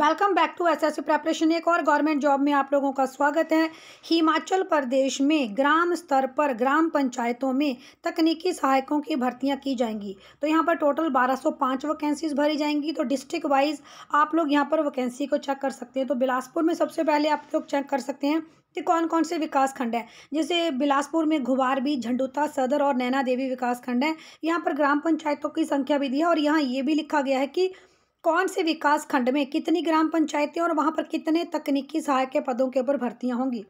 welcome back to S S preparation एक और government job में आप लोगों का स्वागत है हिमाचल प्रदेश में ग्राम स्तर पर ग्राम पंचायतों में तकनीकी सहायकों की भर्तियां की जाएंगी तो यहां पर टोटल 1205 वैकेंसीज भरी जाएंगी तो डिस्ट्रिक्ट वाइज आप लोग यहां पर वैकेंसी को चेक कर सकते हैं तो बिलासपुर में सबसे पहले आप लोग चेक कर सकते हैं कि कौन कौन से विकास खंड हैं जैसे बिलासपुर में घुबार भी झंडूता सदर और नैना देवी विकास खंड है यहाँ पर ग्राम पंचायतों की संख्या भी दी है और यहाँ ये भी लिखा गया है कि कौन से विकास खंड में कितनी ग्राम पंचायतें और वहाँ पर कितने तकनीकी सहायक के पदों के ऊपर भर्तियाँ होंगी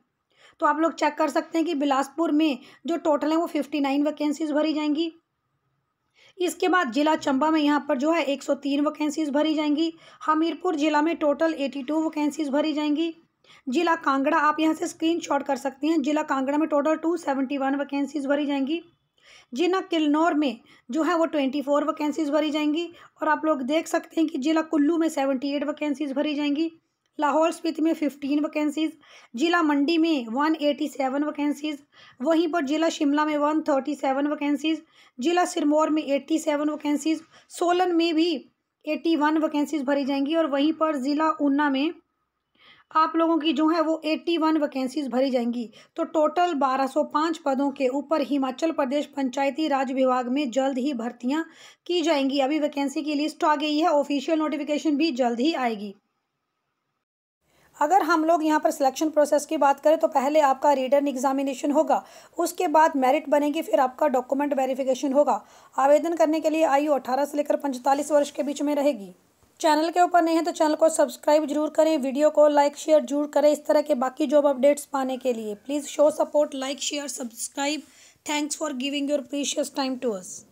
तो आप लोग चेक कर सकते हैं कि बिलासपुर में जो टोटल है वो फिफ्टी नाइन वैकेंसीज भरी जाएंगी इसके बाद जिला चंबा में यहाँ पर जो है एक सौ तीन वैकेंसीज भरी जाएंगी हमीरपुर जिला में टोटल एटी टू वैकेंसीज भरी जाएंगी जिला कांगड़ा आप यहाँ से शॉट कर सकते हैं जिला कांगड़ा में total two seventy one vacancies भरी जाएंगी जिला किलनौर में जो है वो ट्वेंटी फोर वैकेंसीज़ भरी जाएंगी और आप लोग देख सकते हैं कि जिला कुल्लू में सेवेंटी एट वैकेंसीज़ भरी जाएंगी लाहौल स्पीति में फिफ्टीन वैकेंसीज़ जिला मंडी में वन एटी सेवन वैकेंसीज़ वहीं पर जिला शिमला में वन थर्टी सेवन वैकेंसीज़ जिला सिरमौर में एट्टी सेवन वैकेंसीज़ सोलन में भी एट्टी वन वैकेंसीज़ भरी जाएंगी और वहीं पर ज़िला ऊना में आप लोगों की जो है वो 81 वैकेंसीज भरी जाएंगी तो टोटल 1205 पदों के ऊपर हिमाचल प्रदेश पंचायती राज विभाग में जल्द ही भर्तियां की जाएंगी अभी वैकेंसी की लिस्ट तो आ गई है ऑफिशियल नोटिफिकेशन भी जल्द ही आएगी अगर हम लोग यहाँ पर सिलेक्शन प्रोसेस की बात करें तो पहले आपका रिटर्न एग्जामिनेशन होगा उसके बाद मेरिट बनेगी फिर आपका डॉक्यूमेंट वेरिफिकेशन होगा आवेदन करने के लिए आयु 18 से लेकर 45 वर्ष के बीच में रहेगी चैनल के ऊपर नहीं है तो चैनल को सब्सक्राइब जरूर करें वीडियो को लाइक शेयर जरूर करें इस तरह के बाकी जॉब अपडेट्स पाने के लिए please show support like share subscribe thanks for giving your precious time to us